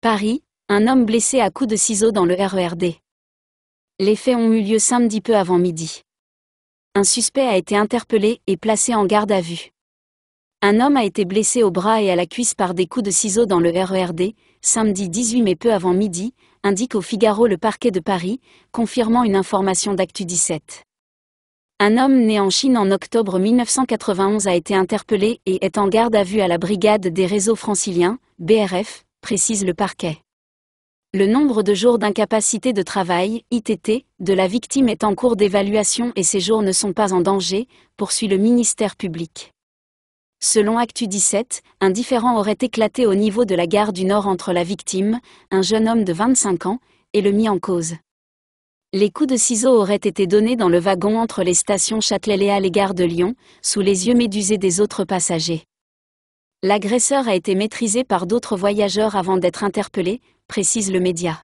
Paris, un homme blessé à coups de ciseaux dans le RERD. Les faits ont eu lieu samedi peu avant midi. Un suspect a été interpellé et placé en garde à vue. Un homme a été blessé au bras et à la cuisse par des coups de ciseaux dans le RERD, samedi 18 mai peu avant midi, indique au Figaro le parquet de Paris, confirmant une information d'Actu 17. Un homme né en Chine en octobre 1991 a été interpellé et est en garde à vue à la brigade des réseaux franciliens, BRF, précise le parquet. Le nombre de jours d'incapacité de travail, ITT, de la victime est en cours d'évaluation et ces jours ne sont pas en danger, poursuit le ministère public. Selon Actu 17, un différend aurait éclaté au niveau de la gare du Nord entre la victime, un jeune homme de 25 ans, et le mis en cause. Les coups de ciseaux auraient été donnés dans le wagon entre les stations Châtelet-Léal et Gare de Lyon, sous les yeux médusés des autres passagers. L'agresseur a été maîtrisé par d'autres voyageurs avant d'être interpellé, précise le média.